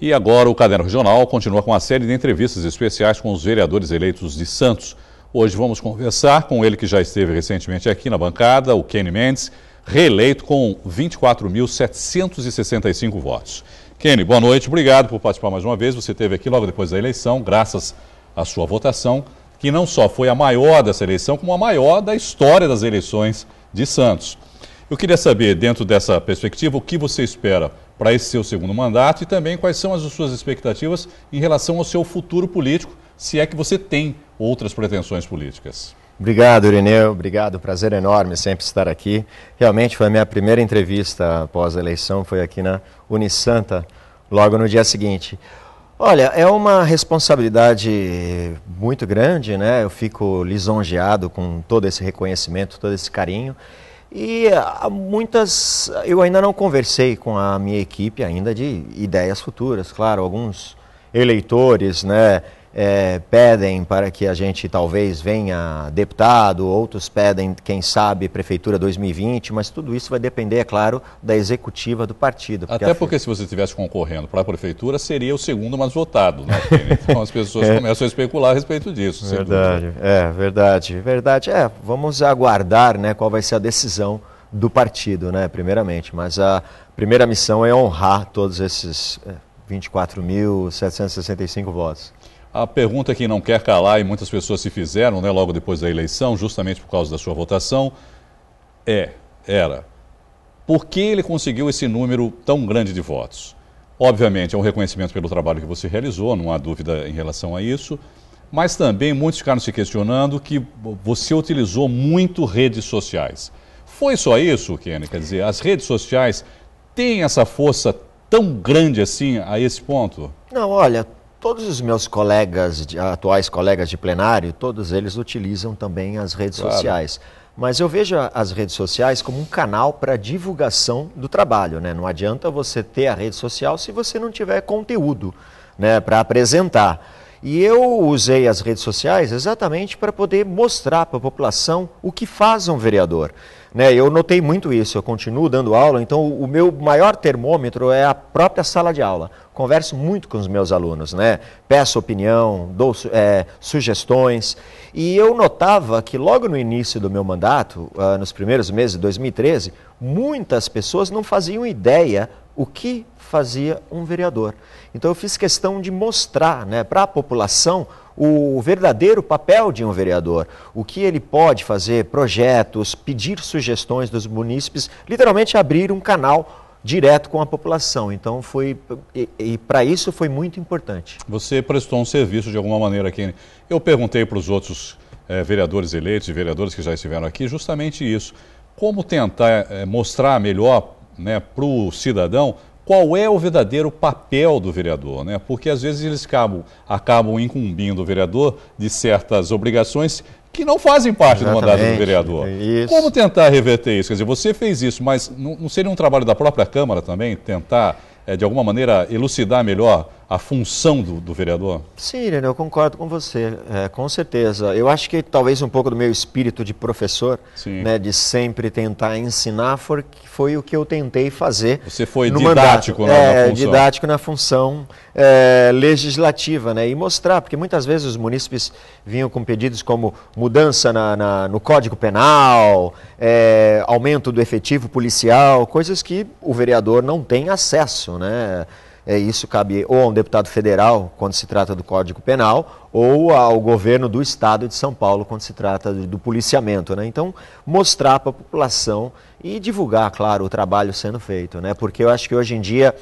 E agora o Caderno Regional continua com a série de entrevistas especiais com os vereadores eleitos de Santos. Hoje vamos conversar com ele que já esteve recentemente aqui na bancada, o Kenny Mendes, reeleito com 24.765 votos. Kenny, boa noite, obrigado por participar mais uma vez. Você esteve aqui logo depois da eleição, graças à sua votação, que não só foi a maior dessa eleição, como a maior da história das eleições de Santos. Eu queria saber, dentro dessa perspectiva, o que você espera para esse seu segundo mandato e também quais são as suas expectativas em relação ao seu futuro político, se é que você tem outras pretensões políticas. Obrigado, Irineu. Obrigado. Prazer enorme sempre estar aqui. Realmente foi a minha primeira entrevista após a eleição, foi aqui na Unisanta, logo no dia seguinte. Olha, é uma responsabilidade muito grande, né? Eu fico lisonjeado com todo esse reconhecimento, todo esse carinho. E há ah, muitas, eu ainda não conversei com a minha equipe ainda de ideias futuras, claro, alguns eleitores, né, é, pedem para que a gente talvez venha deputado, outros pedem, quem sabe, prefeitura 2020, mas tudo isso vai depender, é claro, da executiva do partido. Porque Até porque a... se você estivesse concorrendo para a prefeitura, seria o segundo mais votado, né? Então as pessoas é. começam a especular a respeito disso. Verdade, é verdade, verdade. É, vamos aguardar, né, qual vai ser a decisão do partido, né, primeiramente. Mas a primeira missão é honrar todos esses 24.765 é, votos. A pergunta que não quer calar e muitas pessoas se fizeram né, logo depois da eleição, justamente por causa da sua votação, é, era, por que ele conseguiu esse número tão grande de votos? Obviamente, é um reconhecimento pelo trabalho que você realizou, não há dúvida em relação a isso, mas também muitos ficaram se questionando que você utilizou muito redes sociais. Foi só isso, Kenny? Quer dizer, as redes sociais têm essa força tão grande assim a esse ponto? Não, olha, Todos os meus colegas, de, atuais colegas de plenário, todos eles utilizam também as redes claro. sociais. Mas eu vejo as redes sociais como um canal para divulgação do trabalho. Né? Não adianta você ter a rede social se você não tiver conteúdo né, para apresentar. E eu usei as redes sociais exatamente para poder mostrar para a população o que faz um vereador. Né, eu notei muito isso, eu continuo dando aula, então o meu maior termômetro é a própria sala de aula. Converso muito com os meus alunos, né? peço opinião, dou é, sugestões. E eu notava que logo no início do meu mandato, ah, nos primeiros meses de 2013, muitas pessoas não faziam ideia o que fazia um vereador. Então eu fiz questão de mostrar né, para a população o verdadeiro papel de um vereador, o que ele pode fazer, projetos, pedir sugestões dos munícipes, literalmente abrir um canal direto com a população. Então foi e, e para isso foi muito importante. Você prestou um serviço de alguma maneira, aqui Eu perguntei para os outros eh, vereadores eleitos e vereadores que já estiveram aqui justamente isso. Como tentar eh, mostrar melhor né, para o cidadão qual é o verdadeiro papel do vereador, né? Porque às vezes eles acabam, acabam incumbindo o vereador de certas obrigações que não fazem parte Exatamente. do mandato do vereador. Isso. Como tentar reverter isso? Quer dizer, você fez isso, mas não, seria um trabalho da própria Câmara também tentar, é, de alguma maneira, elucidar melhor a função do, do vereador? Sim, Irene, eu concordo com você, é, com certeza. Eu acho que talvez um pouco do meu espírito de professor, né, de sempre tentar ensinar, foi, foi o que eu tentei fazer. Você foi didático na, é, função. Didático na função é, legislativa, né, e mostrar, porque muitas vezes os munícipes vinham com pedidos como mudança na, na no Código Penal, é, aumento do efetivo policial, coisas que o vereador não tem acesso, né? é, isso cabe ou a um deputado federal, quando se trata do Código Penal, ou ao governo do Estado de São Paulo, quando se trata do, policiamento. Né? Então, mostrar para a população e divulgar, claro, o trabalho sendo feito, né? porque eu acho que hoje em dia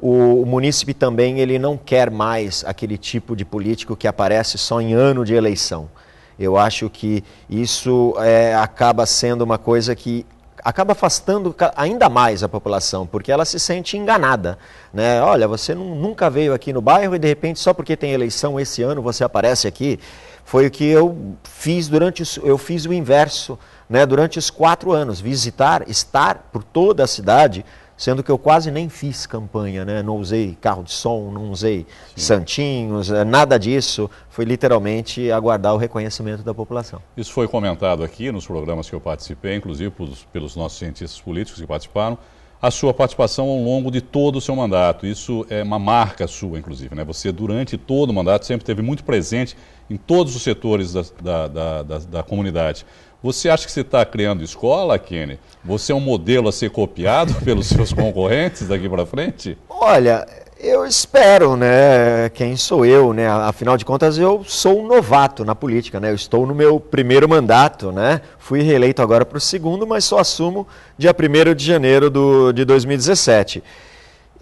o, o munícipe também ele não quer mais aquele tipo de político que aparece só em ano de eleição. Eu acho que isso é, acaba sendo uma coisa que acaba afastando ainda mais a população, porque ela se sente enganada. Né? Olha, você nunca veio aqui no bairro e de repente só porque tem eleição esse ano você aparece aqui. Foi o que eu fiz durante eu fiz o inverso, né? Durante os quatro anos, visitar, estar por toda a cidade sendo que eu quase nem fiz campanha, né? não usei carro de som, não usei Sim. santinhos, eh, nada disso. Foi literalmente aguardar o reconhecimento da população. Isso foi comentado aqui nos programas que eu participei, inclusive pelos, pelos nossos cientistas políticos que participaram, a sua participação ao longo de todo o seu mandato. Isso é uma marca sua, inclusive. Né? Você, durante todo o mandato, sempre esteve muito presente em todos os setores da, da, da, da comunidade. Você acha que você está criando escola, Kenny? Você é um modelo a ser copiado pelos seus concorrentes daqui para frente? Olha, eu espero, né? Quem sou eu, né? Afinal de contas, eu sou um novato na política, né? Eu estou no meu primeiro mandato, né? Fui reeleito agora para o segundo, mas só assumo dia 1 de janeiro do, de 2017.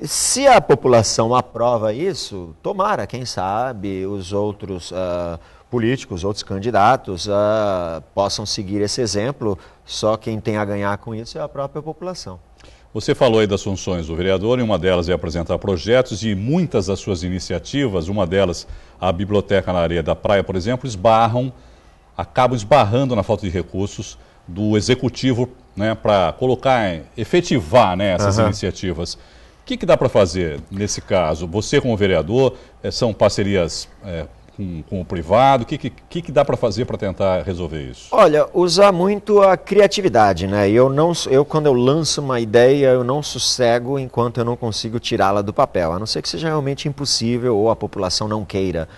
Se a população aprova isso, tomara, quem sabe os outros. Uh, políticos, outros candidatos uh, possam seguir esse exemplo, só quem tem a ganhar com isso é a própria população. Você falou aí das funções do vereador, e uma delas é apresentar projetos, e muitas das suas iniciativas, uma delas, a Biblioteca na Areia da Praia, por exemplo, esbarram, acabam esbarrando na falta de recursos do executivo né, para colocar, efetivar né, essas uhum. iniciativas. O que, que dá para fazer nesse caso? Você, como vereador, eh, são parcerias é, com, com o privado? O que, que, que dá para fazer para tentar resolver isso? Olha, usar muito a criatividade, né? Eu, não, eu, quando eu lanço uma ideia, eu não sossego enquanto eu não consigo tirá-la do papel, a não ser que seja realmente impossível ou a população não queira.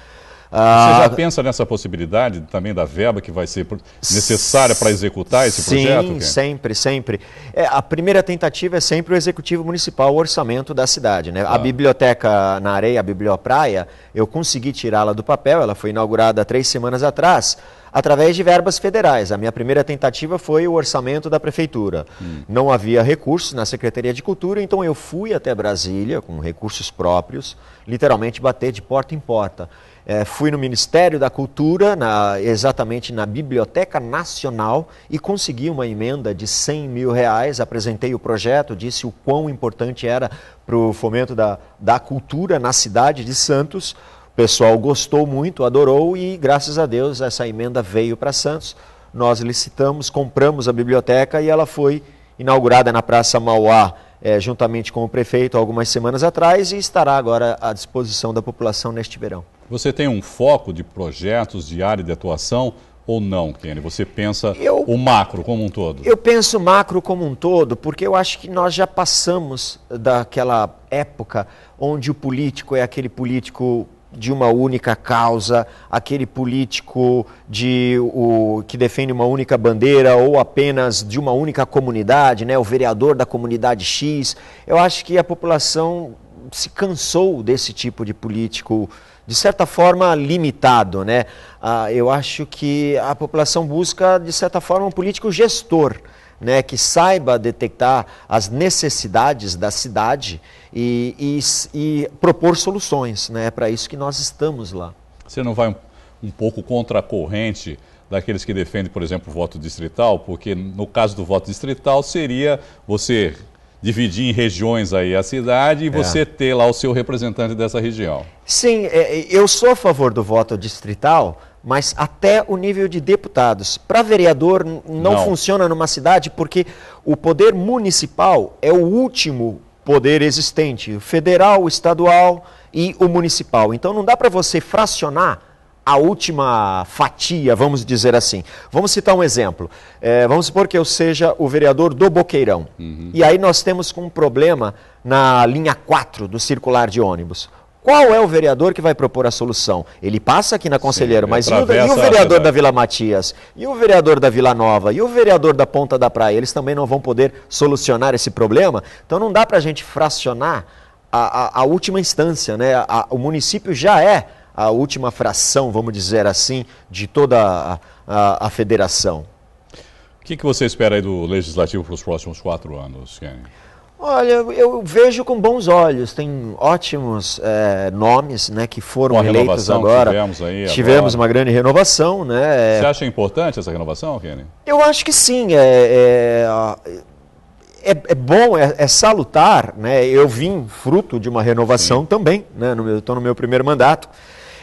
Você já ah, pensa nessa possibilidade também da verba que vai ser necessária para executar esse Sim, projeto? Sim, sempre, sempre. É, a primeira tentativa é sempre o Executivo Municipal, o orçamento da cidade. Né? Ah. A tá. biblioteca na areia, a Bibliopraia, eu consegui tirá-la do papel, ela foi inaugurada três semanas atrás através de verbas federais. A minha primeira tentativa foi o orçamento da prefeitura. Hum. Não havia recursos na Secretaria de Cultura, então eu fui até Brasília com recursos próprios, literalmente bater de porta em porta. É, fui no Ministério da Cultura, na, exatamente na Biblioteca Nacional, e consegui uma emenda de 100 mil reais. Apresentei o projeto, disse o quão importante era para o fomento da, da cultura na cidade de Santos. O pessoal gostou muito, adorou e, graças a Deus, essa emenda veio para Santos. Nós licitamos, compramos a biblioteca e ela foi inaugurada na Praça Mauá. É, juntamente com o prefeito, algumas semanas atrás, e estará agora à disposição da população neste verão. Você tem um foco de projetos, de área de atuação ou não, Kenny? Você pensa eu, o macro como um todo? Eu penso macro como um todo, porque eu acho que nós já passamos daquela época onde o político é aquele político de uma única causa, aquele político de o que defende uma única bandeira ou apenas de uma única comunidade, né, o vereador da comunidade X. Eu acho que a população se cansou desse tipo de político, de certa forma, limitado. Né? Ah, eu acho que a população busca, de certa forma, um político gestor. Né, que saiba detectar as necessidades da cidade e, e, e propor soluções. Né, é para isso que nós estamos lá. Você não vai um, um pouco contra a corrente daqueles que defendem, por exemplo, o voto distrital? Porque no caso do voto distrital seria você dividir em regiões aí a cidade e é. você é. ter lá o seu representante dessa região. Sim, é, é, eu sou a favor do voto distrital, mas até o nível de deputados. Para vereador não, não funciona numa cidade porque o poder municipal é o último poder existente, o federal, o estadual e o municipal. Então não dá para você fracionar a última fatia, vamos dizer assim. Vamos citar um exemplo. É, vamos supor que eu seja o vereador do Boqueirão. Uhum. E aí nós temos um problema na linha 4 do circular de ônibus. Qual é o vereador que vai propor a solução? Ele passa aqui na Conselheiro, Sim, mas e o, e o vereador da Vila Matias? E o vereador da Vila Nova? E o vereador da Ponta da Praia? Eles também não vão poder solucionar esse problema? Então não dá para a gente fracionar a, a, a, última instância, né? A, o município já é a última fração, vamos dizer assim, de toda a, a, a federação. O que, que, você espera aí do Legislativo para os próximos quatro anos, Kenny? Olha, eu vejo com bons olhos. Tem ótimos é, nomes né, que foram eleitos agora. Tivemos, aí tivemos agora. uma grande renovação. Né? Eh. Você acha importante essa renovação, Kenny? Eu acho que sim. É, é, é, é bom, é, é salutar. Né? Eu vim fruto de uma renovação sim. também. Né? Estou no meu primeiro mandato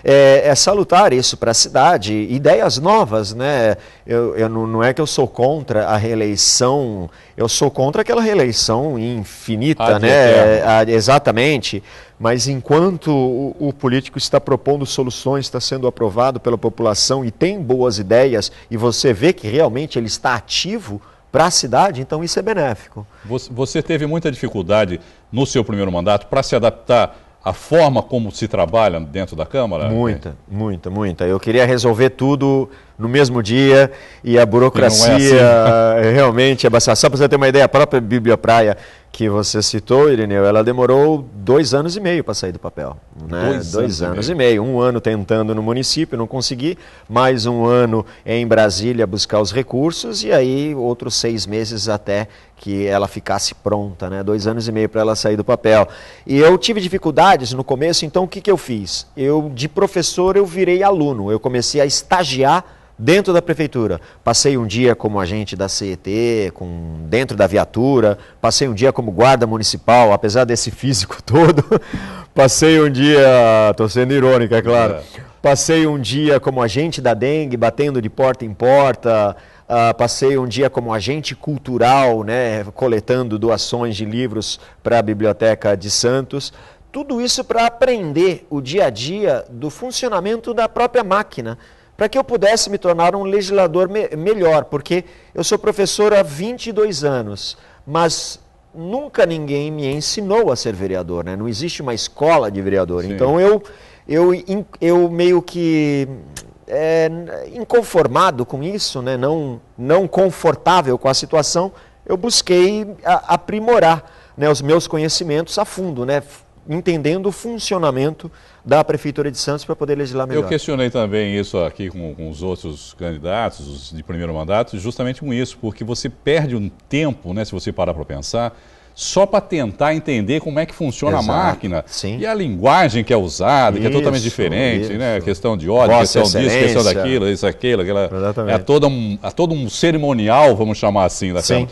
é, é salutar isso para a cidade, ideias novas, né? Eu, eu, não é que eu sou contra a reeleição, eu sou contra aquela reeleição infinita, né? A, exatamente. Mas enquanto o, o político está propondo soluções, está sendo aprovado pela população e tem boas ideias, e você vê que realmente ele está ativo para a cidade, então isso é benéfico. Você teve muita dificuldade no seu primeiro mandato para se adaptar a forma como se trabalha dentro da Câmara? Muita, é. muita, muita. Eu queria resolver tudo no mesmo dia e a burocracia é assim. É, realmente é bastante. Só para você ter uma ideia, a própria Bíblia Praia que você citou, Irineu, ela demorou dois anos e meio para sair do papel. Né? Dois, dois anos, anos e, meio. e meio. Um ano tentando no município, não consegui. Mais um ano em Brasília buscar os recursos e aí outros seis meses até que ela ficasse pronta, né? Dois anos e meio para ela sair do papel. E eu tive dificuldades no começo, então o que, que eu fiz? Eu, de professor, eu virei aluno. Eu comecei a estagiar dentro da prefeitura. Passei um dia como agente da CET, com, dentro da viatura, passei um dia como guarda municipal, apesar desse físico todo. passei um dia, estou sendo irônica, é claro. É. Passei um dia como agente da dengue, batendo de porta em porta. Uh, passei um dia como agente cultural, né, coletando doações de livros para a Biblioteca de Santos. Tudo isso para aprender o dia a dia do funcionamento da própria máquina para que eu pudesse me tornar um legislador me melhor, porque eu sou professor há 22 anos, mas nunca ninguém me ensinou a ser vereador, né? Não existe uma escola de vereador. Sim. Então eu, eu, eu meio que é, inconformado com isso, né? Não, não confortável com a situação, eu busquei a, aprimorar né, os meus conhecimentos a fundo, né? entendendo o funcionamento da Prefeitura de Santos para poder legislar melhor. Eu questionei também isso aqui com, com, os outros candidatos, os de primeiro mandato, justamente com isso, porque você perde um tempo, né, se você parar para pensar, só para tentar entender como é que funciona Exato, a máquina sim. e a linguagem que é usada, isso, que é totalmente diferente, né, isso. né? A questão de ordem, Vossa questão disso, questão daquilo, isso, aquilo, aquela, é Exatamente. é todo um, é todo um cerimonial, vamos chamar assim, da sim.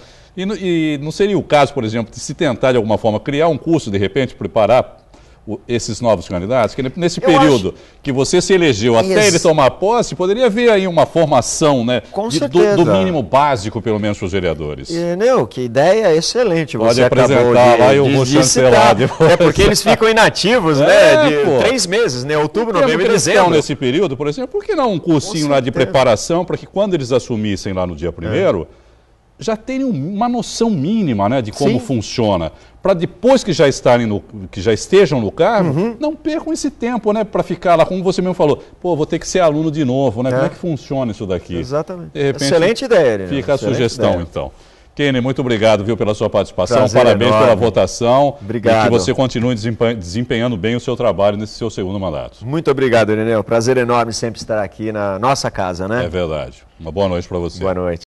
E, e, não seria o caso, por exemplo, de se tentar de alguma forma criar um curso, de repente, preparar o, esses novos candidatos? Que nesse eu período acho... que você se elegeu Isso. até ele tomar posse, poderia haver aí uma formação, né? Com de, do, do, mínimo básico, pelo menos, para os vereadores. E, não, né, que ideia excelente. Você Pode apresentar lá e eu de, vou chancelar. É porque eles ficam inativos, é, né? De pô. três meses, né? Outubro, novembro e dezembro. nesse período, por exemplo, por que não um cursinho lá de preparação para que quando eles assumissem lá no dia é. primeiro. É já terem uma noção mínima né, de como Sim. funciona. Para depois que já, estarem no, que já estejam no carro, uhum. não percam esse tempo né, para ficar lá, como você mesmo falou, pô, vou ter que ser aluno de novo, né? É. Como é que funciona isso daqui? Exatamente. Repente, Excelente ideia. Né? Fica Excelente a sugestão, ideia. então. Kenny, muito obrigado viu, pela sua participação. Prazer Parabéns enorme. pela votação. Obrigado. E que você continue desempenhando bem o seu trabalho nesse seu segundo mandato. Muito obrigado, Irineu. É prazer enorme sempre estar aqui na nossa casa, né? É verdade. Uma boa noite para você. Boa noite.